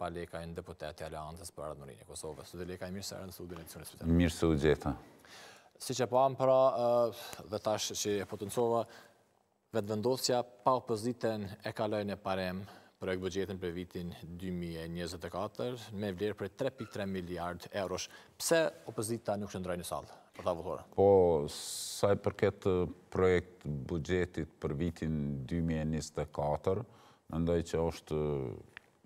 pa leka e në deputeti për Aradë Mërinë e Kosovës. Së dhe leka e mirësërë në studi në eksionës për të mërë. Mirësë u gjitha. Si që po amë pra, dhe tash që e potencova, vetë vendosja pa opoziten e kalojnë e parem për e për vitin 2024 me vlerë për 3.3 miliard eurosh. Pse opozita nuk shëndraj në saldë? Po, saj për këtë projekt bugjetit për vitin 2024, nëndaj që është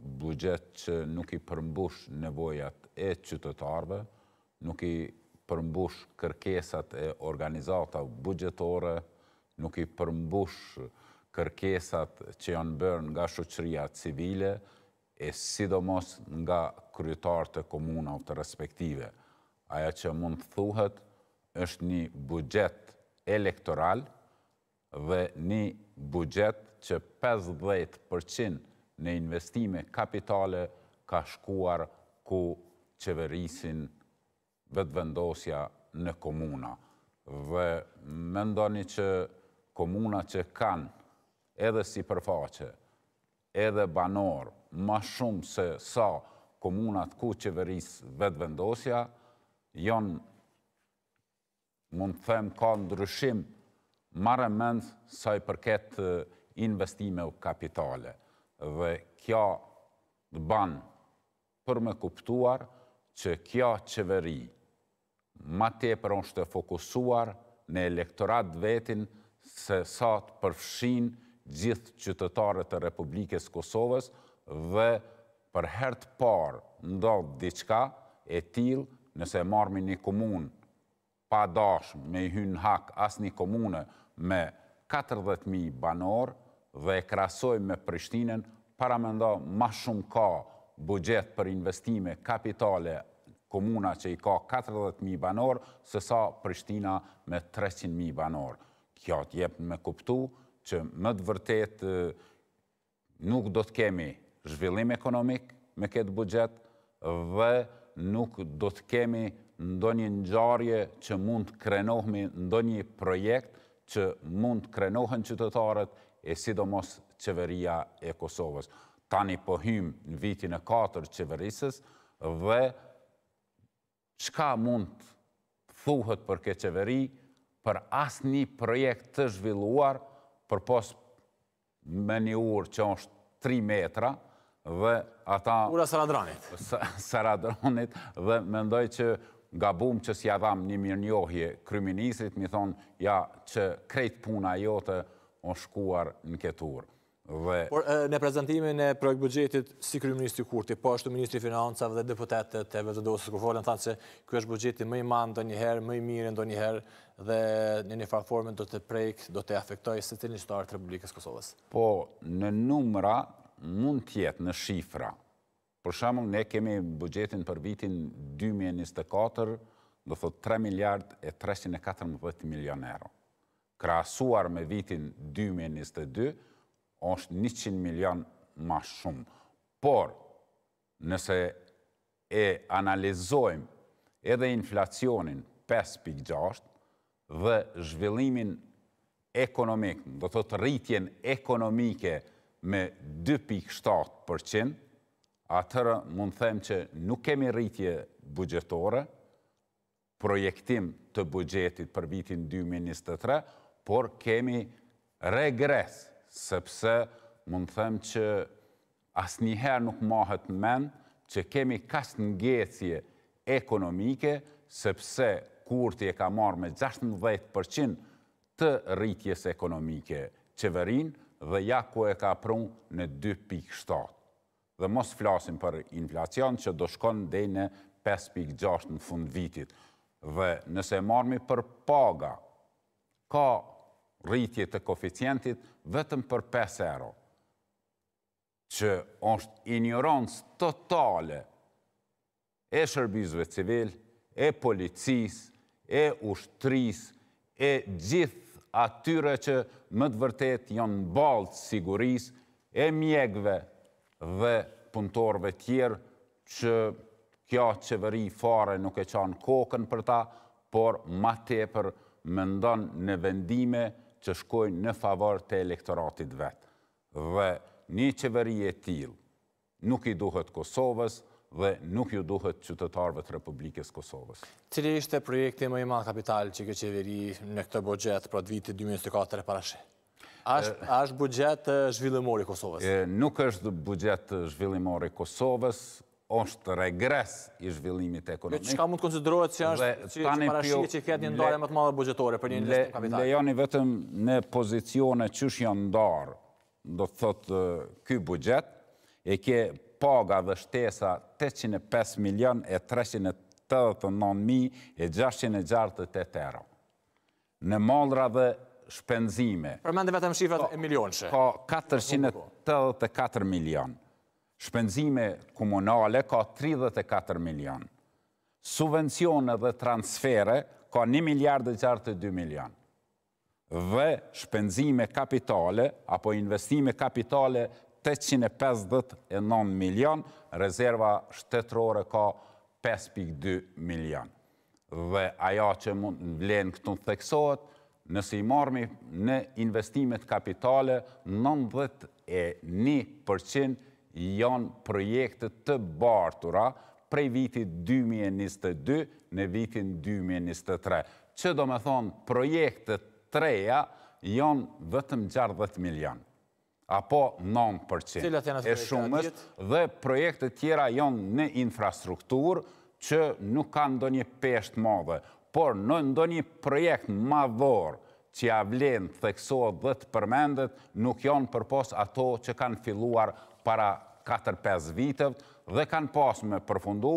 bugjet që nuk i përmbush nevojat e qytetarve, nuk i përmbush kërkesat e organizata bugjetore, nuk i përmbush kërkesat që janë bërë nga shoqëria civile e sidomos nga kryetar të komunave të respektive. Aja që mund të thuhet është një bugjet elektoral dhe një bugjet që 50% në investime kapitale ka shkuar ku qeverisin vetë në komuna. Dhe më ndoni që komuna që kanë edhe si përfaqe, edhe banor, ma shumë se sa komunat ku qeveris vetë vendosja, jonë mund të them ka ndryshim marë mëndë sa i përket eh, investime u kapitale dhe kja të banë për me kuptuar që kja qeveri ma te për është të fokusuar në elektorat vetin se sa përfshin gjithë qytetarët e Republikës Kosovës dhe për hertë parë ndodhë diqka e tilë nëse marmi një komunë pa dashë me hynë hak asë një komunë me 40.000 banorë, dhe e krasoj me Prishtinën, para me ndo ma shumë ka bugjet për investime kapitale komuna që i ka 40.000 banor, se sa Prishtina me 300.000 banor. Kjo t'jep me kuptu që më të vërtet nuk do t'kemi zhvillim ekonomik me këtë bugjet dhe nuk do të kemi ndo një nxarje që mund të krenohme ndo një projekt që mund të krenohen qytetarët e sidomos qeveria e Kosovës. Tani pëhym po në vitin e 4 qeverisës dhe qka mund thuhet për këtë qeveri për asë një projekt të zhvilluar për pos me një urë që është 3 metra dhe ata... Ura Saradronit, dhe mendoj që nga bum që si adham një mirë njohje kryministrit, mi thonë, ja, që krejt puna jote, është shkuar në ketur. Por në prezentimin e projekt bugjetit si Krymë Ministri Kurti, po është Ministri Financa dhe deputetet e vëzëdosës kërfolën, thënë se kjo është bugjetit mëj manë do njëherë, mëj mirë do njëherë, dhe një një farformën do të prejkë, do të afektoj së të një të Republikës Kosovës. Po, në numra mund tjetë në shifra. Por shumë, ne kemi bugjetin për vitin 2024, do thot 3 miljard e 314 milion euro krasuar me vitin 2022, është 100 milion ma shumë. Por, nëse e analizojmë edhe inflacionin 5.6 dhe zhvillimin ekonomik, do të të rritjen ekonomike me 2.7%, atërë mund them që nuk kemi rritje bugjetore, projektim të bugjetit për vitin 2023, por kemi regres, sepse mund them që asë njëherë nuk mahet men që kemi kasë ngecije ekonomike, sepse kurti e ka marrë me 16% të rritjes ekonomike qeverin dhe ja ku e ka prun në 2.7%. Dhe mos flasim për inflacion që do shkon dhej në 5.6% në fund vitit. Dhe nëse marrëmi për paga, ka rritje të koficientit vetëm për 5 euro, që është ignorancë totale e shërbizve civil, e policis, e ushtris, e gjithë atyre që më të vërtet janë balë siguris, e mjekve dhe punëtorve tjerë që kjo qeveri fare nuk e qanë kokën për ta, por ma tepër mëndon në vendime që shkojnë në favor të elektoratit vetë. Dhe një qeveri e tilë nuk i duhet Kosovës dhe nuk ju duhet qytetarëve të Republikës Kosovës. Cili ishte projekti më i madh kapital që këtë qeveri në këtë buxhet për viti 2024 e shë? A është buxhet zhvillimor i Kosovës? Nuk është buxhet zhvillimor i Kosovës, është regres i zhvillimit ekonomik. Dhe që ka mund të konsiderohet që është që parashirë që një ndarë e më të madhe bugjetore për një investim kapital? Dhe janë i vetëm në pozicione që është janë ndarë, do të thotë këj bugjet, e ke paga dhe shtesa 805 milion e 389.668 euro. Në malra dhe shpenzime... Përmendim vetëm shifrat e milionëshe. Ka 484 milionë shpenzime komunale ka 34 milion, subvencione dhe transfere ka 1 miliard dhe 2 milion, dhe shpenzime kapitale apo investime kapitale 859 milion, rezerva shtetërore ka 5.2 milion. Dhe aja që mund vlenë këtu të theksohet, nësi i marmi në investimet kapitale, 91% janë projekte të bartura prej vitit 2022 në vitin 2023. Që do me thonë, projekte treja janë vëtëm 60 milion, apo 9% e shumës, dhe projekte tjera janë në infrastrukturë që nuk ka ndonjë peshtë madhe, por në ndonjë projekt madhorë, që javlen, theksohet dhe të përmendet, nuk janë përpos ato që kanë filluar para 4-5 vitëv dhe kanë pas me përfundu,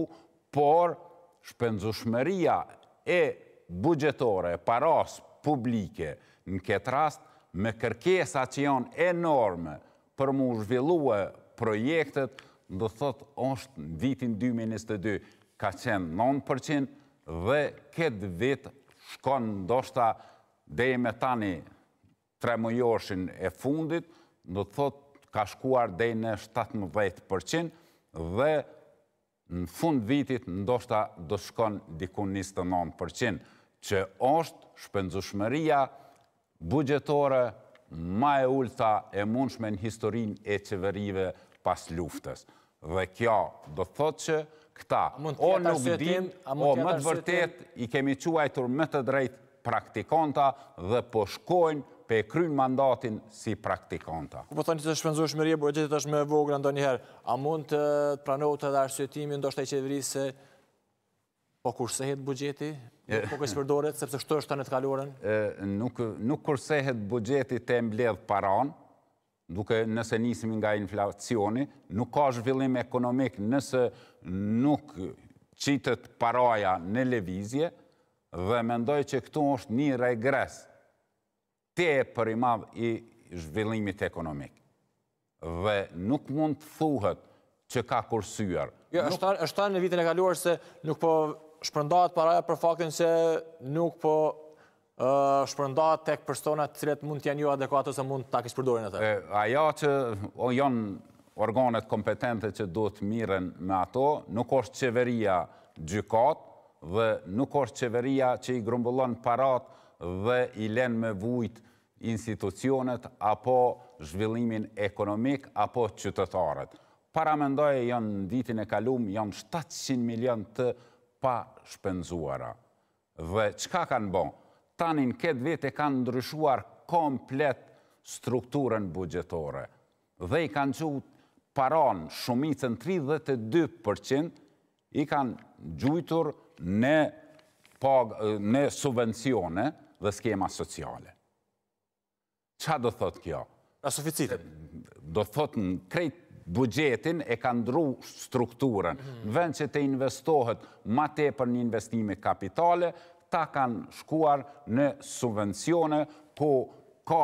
por shpenzushmeria e bugjetore, paras publike në këtë rast, me kërkesa që janë enorme për mu zhvillu e projektet, ndo thot është në vitin 2022 ka qenë 9% dhe këtë vit shkonë ndoshta dhe me tani tre mujoshin e fundit, ndo thot ka shkuar dhejnë 17% dhe në fund vitit ndoshta do shkon diku 29%, që është shpenzushmëria bugjetore ma e ulta e mundshme në historin e qeverive pas luftës. Dhe kjo do të thotë që këta o nuk din, o më të vërtet i kemi quajtur më të drejt praktikonta dhe po shkojnë pe e krynë mandatin si praktikanta. po thënë që të shpenzu shmërje, bërë po gjithë është me vogra ndonjëherë, a mund të pranohet edhe dhe arsjetimi, ndoshtë e qeveri se po kursehet bugjeti, po kësë përdoret, sepse shtë është të në të kaluarën? Nuk kursehet bugjeti të embledhë paran, duke nëse njësimi nga inflacioni, nuk ka zhvillim ekonomik nëse nuk qitët paraja në levizje, dhe mendoj që këtu është një regres Te e për i madh i zhvillimit ekonomik. Dhe nuk mund të thuhet që ka kursyar. Jo, është tanë në vitin e kaluar se nuk po shpërndat paraja për faktin se nuk po shpërndat tek personat cilet mund t'jan ju jo adekuat ose mund t'ak i shpërdurin e të. Aja që janë organet kompetente që duhet të miren me ato, nuk është qeveria gjykat dhe nuk është qeveria që i grumbullon parat dhe i len me vujtë institucionet, apo zhvillimin ekonomik, apo qytetarët. Paramendoje janë në ditin e kalum, janë 700 milion të pa shpenzuara. Dhe qka kanë bon? Tanin këtë vete kanë ndryshuar komplet strukturën bugjetore. Dhe i kanë gjutë paron shumicën 32% i kanë gjujtur në subvencione dhe skema sociale. Qa do thot kjo? A suficitet. Do thot në krejt bugjetin e ka ndru strukturën. Mhm. Në vend që të investohet ma te për një investime kapitale, ta kanë shkuar në subvencione, po ka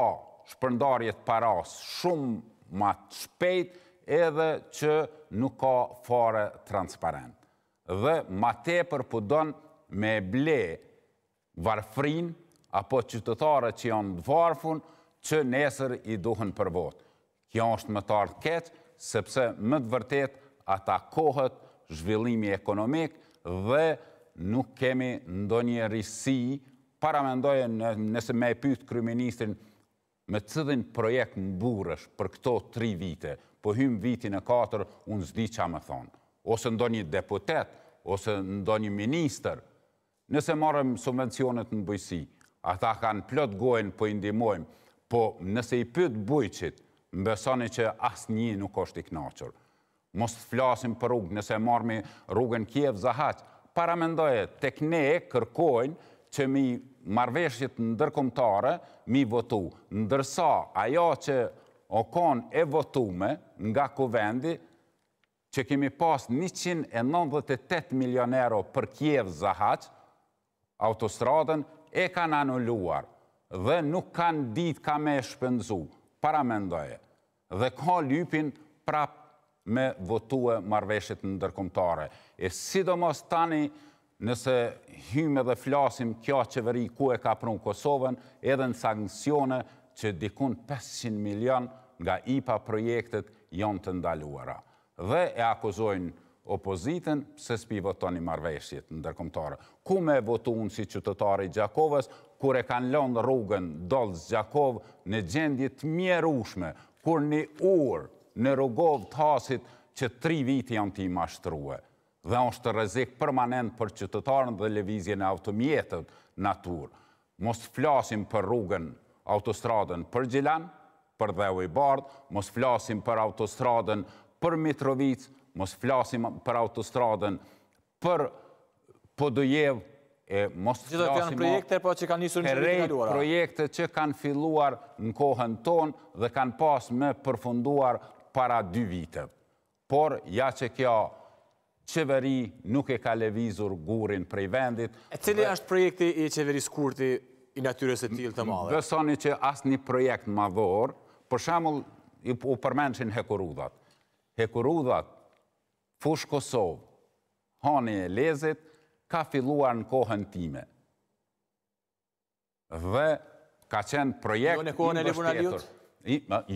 shpërndarjet paras shumë ma të shpejt, edhe që nuk ka fare transparent. Dhe ma te për po me ble varfrin, apo qytetarët që janë dëvarfun, që nesër i duhen për vot. Kjo është më tardë keqë, sepse më të vërtet ata kohët zhvillimi ekonomik dhe nuk kemi ndonjë risi, para me ndoje nëse me e pythë kryministrin me cëdhin projekt në burësh për këto tri vite, po hymë vitin e 4, unë zdi qa më thonë, ose ndonjë deputet, ose ndonjë minister, nëse marëm subvencionet në bëjsi, ata kanë plot gojnë për po indimojmë, Po nëse i pëtë bujqit, mbesoni që asë një nuk është i knaqër. Mos të flasim për rrugë, nëse marmi rrugën Kjev-Zahac, para mendoje, tek ne kërkojnë që mi në ndërkomtare mi votu. Ndërsa, ajo që o konë e votume nga kuvendi, që kemi pas 198 milionero euro për Kjev-Zahac, autostradën, e kanë anulluar dhe nuk kanë ditë ka me shpenzu, para mendoje, ndoje, dhe ka lypin prap me votu e marveshit në ndërkomtare. E sidomos tani nëse hyme dhe flasim kjo qeveri ku e ka prunë Kosovën, edhe në sankcione që dikun 500 milion nga IPA projektet jonë të ndaluara. Dhe e akuzojnë opozitën se s'pi votoni marveshjet në ndërkomtare. Ku me votu unë si qytetari Gjakovës, kur e kanë lonë rrugën Dolz Gjakov në gjendjit mjerushme, kur një urë në rrugov të hasit që tri viti janë ti mashtruhe. Dhe është rëzik permanent për qytetarën dhe levizje në automjetët naturë. Mos flasim për rrugën autostradën për Gjilan, për dheu i bardë, mos flasim për autostradën për Mitrovic, mos flasim për autostradën për Podujev, mos të qasimo... të janë projekte, po, që kanë njësur e duara? Projekte që kanë filluar në kohën tonë dhe kanë pas me përfunduar para dy vite. Por, ja që kjo qeveri nuk e ka levizur gurin prej vendit... E cili është projekti i qeveri skurti i natyres e tjilë të madhe? Vësoni që asë një projekt madhor, për shemull, u përmenqin hekurudat. Hekurudat, fush Kosovë, hani e lezit, ka filluar në kohën time. Dhe ka qenë projekt jo, i mështetur.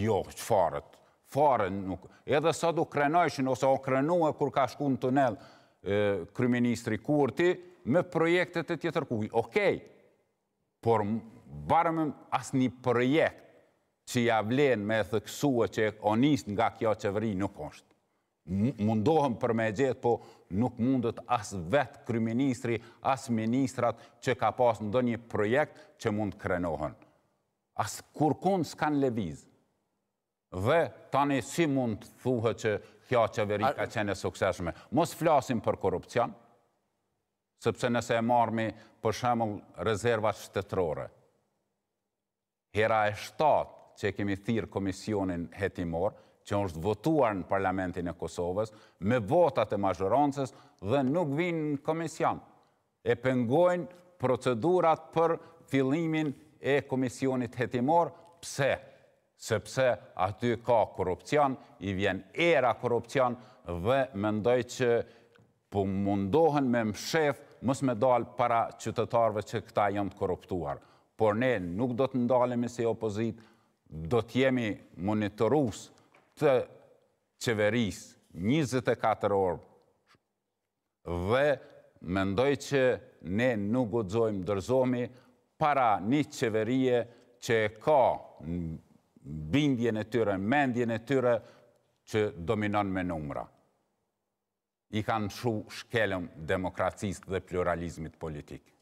Jo, që farët. Farët nuk. Edhe sa du krenojshin, ose o krenua kur ka shku në tunel kryministri Kurti, me projektet e tjetër kuj. Okej, por barëmëm asë një projekt që javlen me e thëksua që e onist nga kjo qëvëri nuk është mundohëm për me gjithë, po nuk mundët as vetë kryministri, as ministrat që ka pas në do një projekt që mund krenohën. As kur kun s'kan levizë. Dhe tani si mund thuhë që kja qeveri ka qene sukseshme. Mos flasim për korupcion, sepse nëse e marmi për shemëll rezervat shtetërore. Hera e shtatë që kemi thirë komisionin hetimorë, që është votuar në parlamentin e Kosovës, me votat e mazhëronësës dhe nuk vinë në komision. E pengojnë procedurat për filimin e komisionit hetimor, pse? Sepse aty ka korupcion, i vjen era korupcion dhe mendoj që po mundohen me mshef mësë me dalë para qytetarve që këta jënë të korruptuar. Por ne nuk do të ndalemi si opozit, do të jemi monitorusë të qeveris 24 orë dhe mendoj që ne nuk godzojmë dërzomi para një qeverie që e ka bindjen e tyre, mendjen e tyre që dominon me numra. I kanë shu shkelem demokracisë dhe pluralizmit politikë.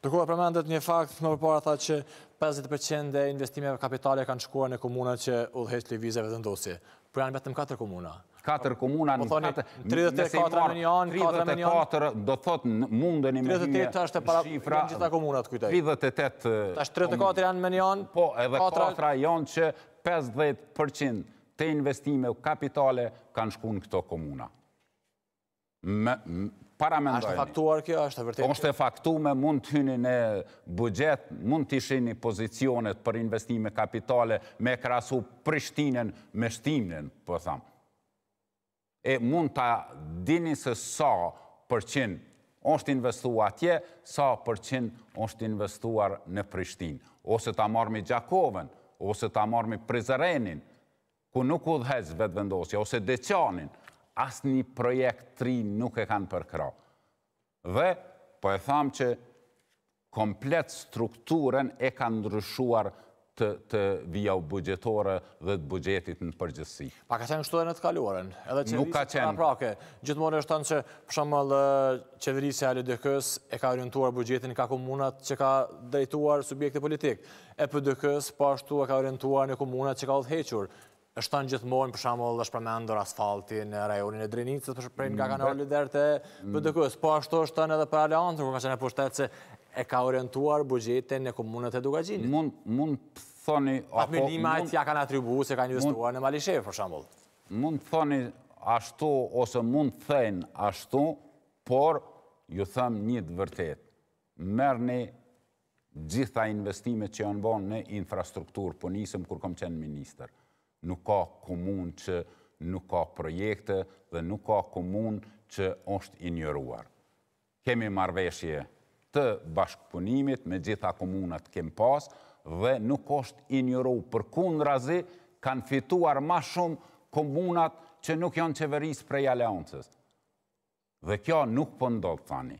Dërkua përmendet një fakt, më përpara tha që 50% e investimeve kapitale kanë shkuar në komunat që udhëheq levizeve dhe ndosje. Për janë betëm 4 komuna. 4 komuna në 4... 34 në një anë, 4 34 do thotë mundën i me një shifra... 38 është e para... Janë gjitha komunat, kujtaj. 38... Tashtë 34 janë me një anë... Po, edhe 4 janë që 50% të investimeve kapitale kanë shku në këto komuna paramendojni. Ashtë faktuar kjo, ashtë vërtet? Po është e mund të hyni në bugjet, mund të ishini pozicionet për investime kapitale me krasu Prishtinën me shtimnin, po thamë. E mund të dini se sa përqin është investuar atje, sa përqin është investuar në Prishtinë. Ose të amarmi Gjakovën, ose të amarmi Prizrenin, ku nuk u dhez vetë vendosja, ose Deqanin, asë një projekt tri nuk e kanë përkra. Dhe, po e thamë që komplet strukturen e kanë ndryshuar të vija u bugjetore dhe të bugjetit në përgjithsi. Pa ka qenë shtu dhe në të kaluaren? Nuk ka pra, qenë. Pra gjithmonë e shtanë që përshama dhe qeverisi e LDK-s e ka orientuar bugjetin ka komunat që ka drejtuar subjekte politik. E për DK-s pashtu po e ka orientuar në komunat që ka odhequrë është thënë gjithmonë, për shambull, është përmendur asfalti në rajonin e drenicës, për shprejnë nga kanë orë të BDK-s, po ashtu është thënë edhe për aleantën, kur ka qenë në pushtetë se e ka orientuar bugjetin në komunët e dugajgjinit. Mund të thoni... Atë minimajt ja kanë atribu, se kanë investuar në Malishev, për shambull. Mund thoni ashtu, ose mund të ashtu, por ju thëmë një të vërtet. Merni të thoni ashtu, ose mund të thejnë ashtu, por ju thëmë një të vërtet. Merni gjitha investimet që janë bonë në infrastrukturë, po nisëm kur kom qenë minister nuk ka komun që nuk ka projekte dhe nuk ka komun që është injëruar. Kemi marveshje të bashkëpunimit me gjitha komunat kem pas dhe nuk është injëru për kundë razi kanë fituar ma shumë komunat që nuk janë qeverisë prej aleancës. Dhe kjo nuk pëndodhë po thani.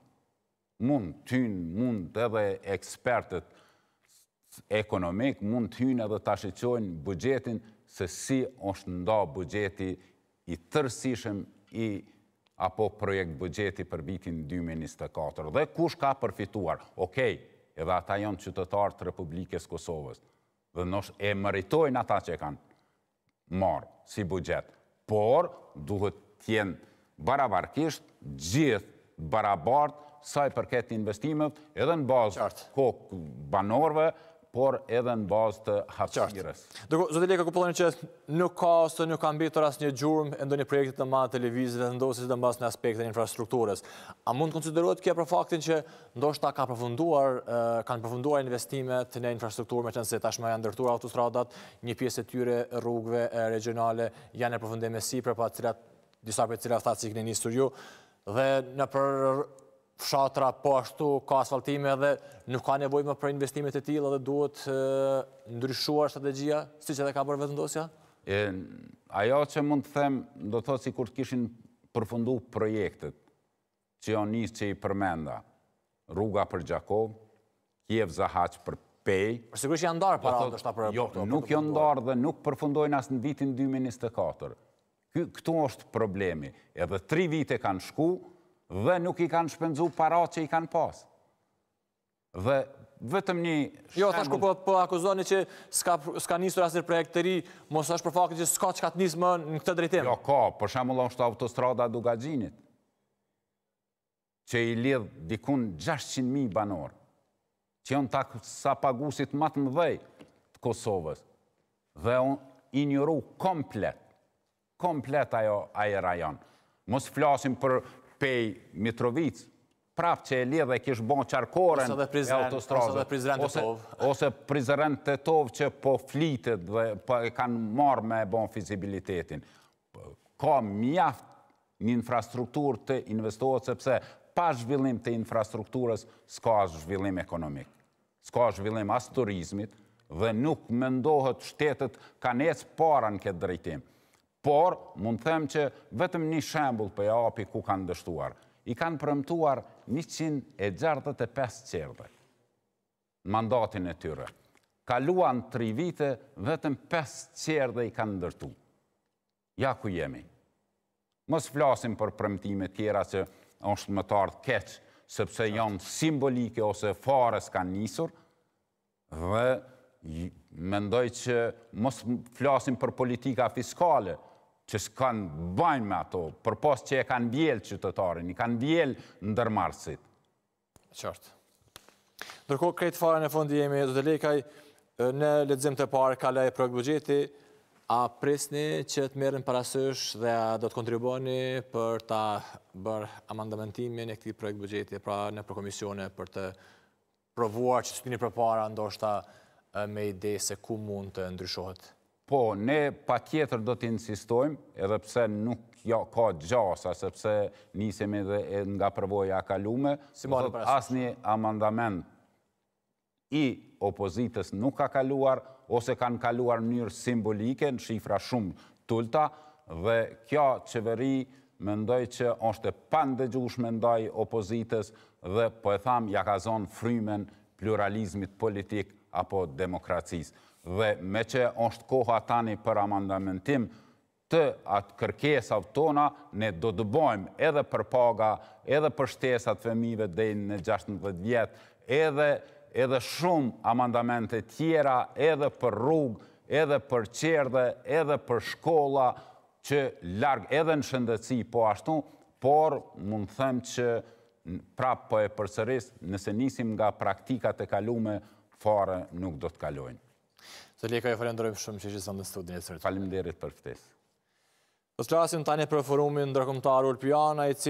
Mund tynë, mund edhe ekspertët ekonomik, mund tynë edhe të ashtëqojnë bugjetin se si është nda bugjeti i tërsishëm i apo projekt bugjeti për vitin 2024. Dhe kush ka përfituar? Okej, edhe ata janë qytetarë të Republikës Kosovës. Dhe nështë e mëritojnë ata që kanë marë si bugjet. Por, duhet tjenë barabarkisht gjithë barabartë saj përket investimet edhe në bazë kokë banorve por edhe në bazë të hapsirës. Dërko, zotë e që nuk ka ose nuk ka mbitur asë një gjurëm e ndonjë projektit të madhë televizit dhe ndosit dhe në bazë në aspekt të infrastrukturës. A mund të konsideruat kje për faktin që ndoshta ka përfunduar, kanë përfunduar investimet në infrastrukturë me qënëse tashma janë ndërtuar autostradat, një pjesë e tyre rrugve regionale janë e përfundime si për pa të cilat, disa për cilat thatë si këni një ju, dhe në për fshatra po ashtu ka asfaltime dhe nuk ka nevoj më për investimet e tila dhe duhet ndryshuar strategia, si që dhe ka për vëzëndosja? Ajo që mund të them, do thot si kur të kishin përfundu projektet që janë njës që i përmenda, rruga për Gjakov, Kjev Zahac për Pej. kërë sigurisht janë ndarë për alë të shta për Nuk janë ndarë dhe nuk përfundojnë asë në vitin 2024. Këtu është problemi. Edhe tri vite kanë shku, dhe nuk i kanë shpenzu para që i kanë pas. Dhe vetëm një Jo, Jo, thashku po, po akuzoni që s'ka njësër një projekt të ri, mos është për faktë që s'ka që ka të njësë më në këtë drejtim. Jo, ka, për shemë ullon shtë autostrada duga gjinit, që i lidhë dikun 600.000 banor, që jënë takë sa pagusit matë më dhej të Kosovës, dhe unë i njëru komplet, komplet ajo aje rajon. Mos flasim për pej Mitrovic, prapë që e lidhe e kishë bon qarkoren e autostrazë. Ose dhe prizren të tovë. Ose prizren të tovë që po flitet dhe po kanë marrë me bon fizibilitetin. Ka mjaft një infrastrukturë të investohet, sepse pa zhvillim të infrastrukturës, s'ka zhvillim ekonomik. S'ka zhvillim asë turizmit dhe nuk mendohet shtetet ka nesë para në këtë drejtimë. Por, mund them që vetëm një shembul për e api ku kanë dështuar. I kanë përëmtuar 165 qerve, mandatin e tyre. Kaluan 3 vite, vetëm 5 qerve i kanë dërtu. Ja ku jemi. Mësë flasim për përëmtime tjera që është më tardë keqë, sëpse janë simbolike ose fare kanë njësur, dhe mendoj që mos flasim për politika fiskale, që s'kanë bëjnë me ato, për pos që e kanë bjellë qytetarën, i kanë bjellë në dërmarsit. Qartë. Ndërko, krejtë fara në fundi jemi, do të lekaj, në ledzim të parë, ka lejë projekt bugjeti, a presni që të merën parasysh dhe do të kontribuani për ta bërë amandamentimin e këti projekt bugjeti, pra në përkomisione për të provuar që të të një përpara, ndoshta me ide se ku mund të ndryshohet. Po, ne pa tjetër do t'insistojmë, edhe pse nuk jo, ka gjasa, sepse nisim edhe nga përvoja akalume, asë një amandament i opozitës nuk ka kaluar, ose kanë kaluar në njërë simbolike, në shifra shumë tulta, dhe kjo qeveri më ndoj që është panë më opozitës, dhe po e thamë ja ka zonë frymen pluralizmit politik apo demokracisë. Dhe me që është koha tani për amandamentim të atë kërkesav tona, ne do të bojmë edhe për paga, edhe për shtesat femive dhe në 16 vjetë, edhe edhe shumë amandamente tjera, edhe për rrugë, edhe për qerdhe, edhe për shkolla, që largë edhe në shëndëci po ashtu, por mundë them që prapë po e përsëris, nëse nisim nga praktikat e kalume, fare nuk do të kalojnë. Të leka, ju falenderojmë shumë që i gjithë në studinë e sërët. Falim derit për ftesë. Do të klasim tani për forumin ndërkomtar Ulpiana, i cilë...